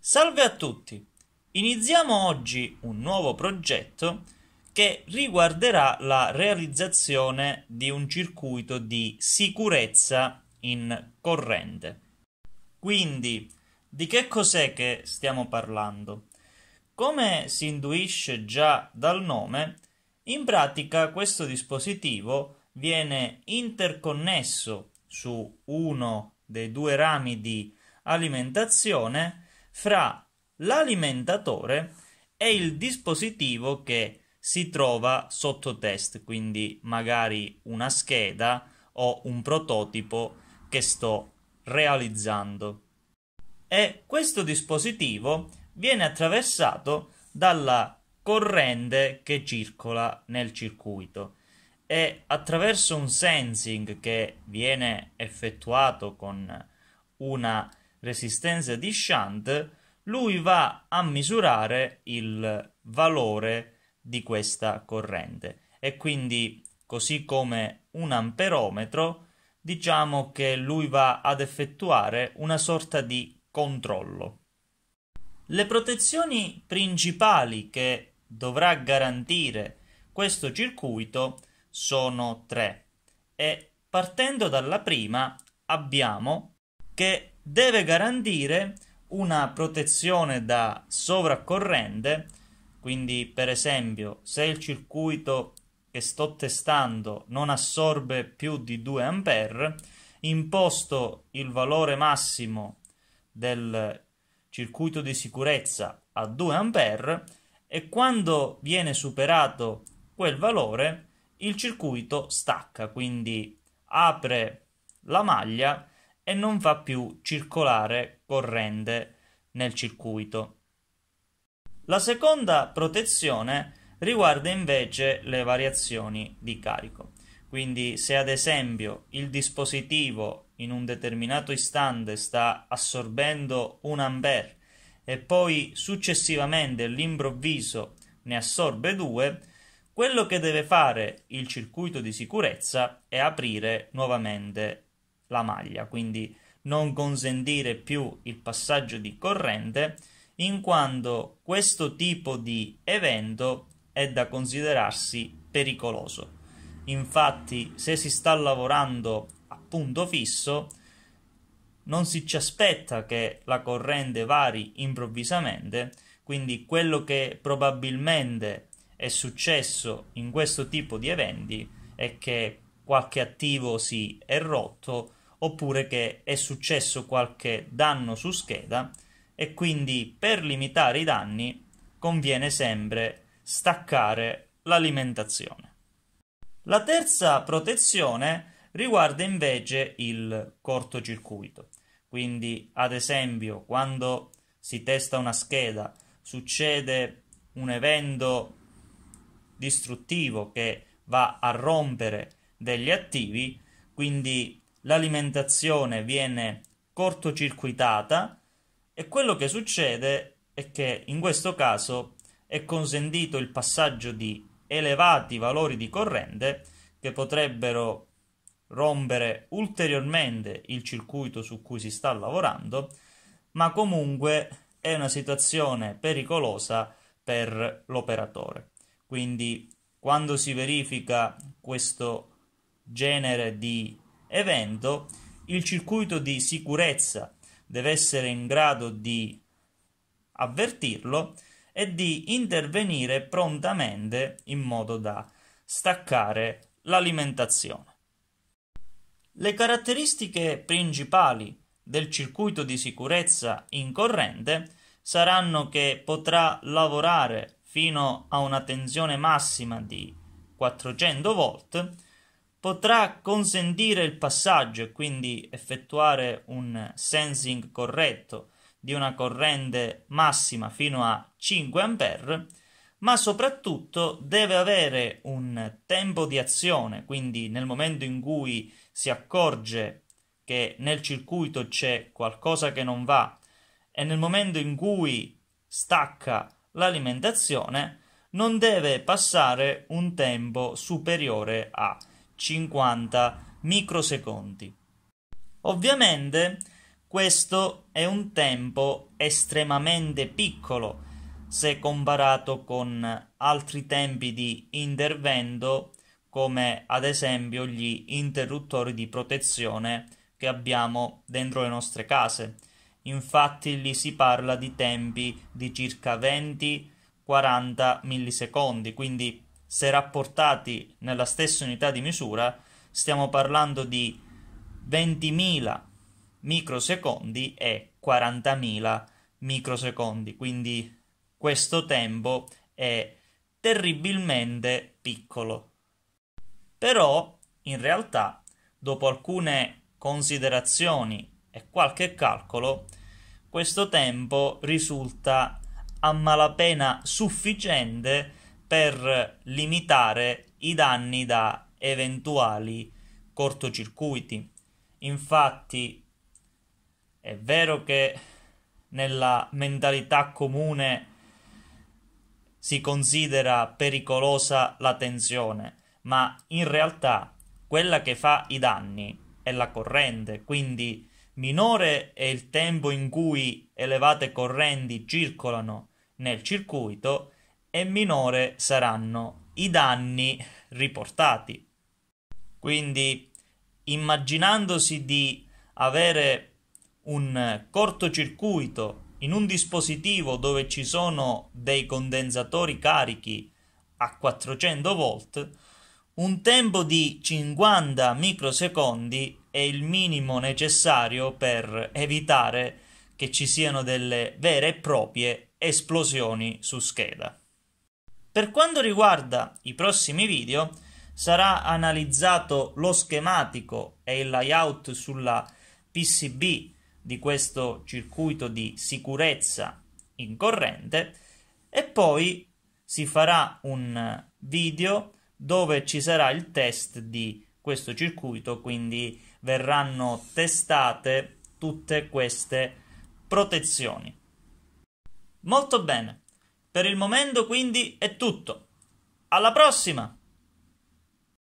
Salve a tutti! Iniziamo oggi un nuovo progetto che riguarderà la realizzazione di un circuito di sicurezza in corrente. Quindi, di che cos'è che stiamo parlando? Come si induisce già dal nome, in pratica questo dispositivo viene interconnesso su uno dei due rami di alimentazione fra l'alimentatore e il dispositivo che si trova sotto test, quindi magari una scheda o un prototipo che sto realizzando. E questo dispositivo viene attraversato dalla corrente che circola nel circuito e attraverso un sensing che viene effettuato con una resistenza di shunt, lui va a misurare il valore di questa corrente e quindi così come un amperometro diciamo che lui va ad effettuare una sorta di controllo. Le protezioni principali che dovrà garantire questo circuito sono tre e partendo dalla prima abbiamo che deve garantire una protezione da sovraccorrente, quindi per esempio se il circuito che sto testando non assorbe più di 2 A, imposto il valore massimo del circuito di sicurezza a 2 A e quando viene superato quel valore il circuito stacca, quindi apre la maglia e non fa più circolare corrente nel circuito. La seconda protezione riguarda invece le variazioni di carico. Quindi se ad esempio il dispositivo in un determinato istante sta assorbendo un ampere e poi successivamente all'improvviso ne assorbe due, quello che deve fare il circuito di sicurezza è aprire nuovamente la maglia, quindi non consentire più il passaggio di corrente, in quanto questo tipo di evento è da considerarsi pericoloso. Infatti, se si sta lavorando a punto fisso, non si ci aspetta che la corrente vari improvvisamente, quindi quello che probabilmente è successo in questo tipo di eventi è che qualche attivo si è rotto oppure che è successo qualche danno su scheda e quindi per limitare i danni conviene sempre staccare l'alimentazione. La terza protezione riguarda invece il cortocircuito. Quindi, ad esempio, quando si testa una scheda, succede un evento distruttivo che va a rompere degli attivi, quindi l'alimentazione viene cortocircuitata e quello che succede è che in questo caso è consentito il passaggio di elevati valori di corrente che potrebbero rompere ulteriormente il circuito su cui si sta lavorando, ma comunque è una situazione pericolosa per l'operatore. Quindi quando si verifica questo genere di evento, il circuito di sicurezza deve essere in grado di avvertirlo e di intervenire prontamente in modo da staccare l'alimentazione. Le caratteristiche principali del circuito di sicurezza in corrente saranno che potrà lavorare fino a una tensione massima di 400 volt potrà consentire il passaggio e quindi effettuare un sensing corretto di una corrente massima fino a 5 A, ma soprattutto deve avere un tempo di azione, quindi nel momento in cui si accorge che nel circuito c'è qualcosa che non va e nel momento in cui stacca l'alimentazione, non deve passare un tempo superiore a 50 microsecondi. Ovviamente questo è un tempo estremamente piccolo se comparato con altri tempi di intervento come ad esempio gli interruttori di protezione che abbiamo dentro le nostre case. Infatti lì si parla di tempi di circa 20-40 millisecondi, quindi se rapportati nella stessa unità di misura, stiamo parlando di 20.000 microsecondi e 40.000 microsecondi, quindi questo tempo è terribilmente piccolo. Però in realtà, dopo alcune considerazioni e qualche calcolo, questo tempo risulta a malapena sufficiente per limitare i danni da eventuali cortocircuiti. Infatti è vero che nella mentalità comune si considera pericolosa la tensione, ma in realtà quella che fa i danni è la corrente, quindi minore è il tempo in cui elevate correnti circolano nel circuito e minore saranno i danni riportati. Quindi, immaginandosi di avere un cortocircuito in un dispositivo dove ci sono dei condensatori carichi a 400 volt, un tempo di 50 microsecondi è il minimo necessario per evitare che ci siano delle vere e proprie esplosioni su scheda. Per quanto riguarda i prossimi video, sarà analizzato lo schematico e il layout sulla PCB di questo circuito di sicurezza in corrente e poi si farà un video dove ci sarà il test di questo circuito, quindi verranno testate tutte queste protezioni. Molto bene. Per il momento quindi è tutto. Alla prossima!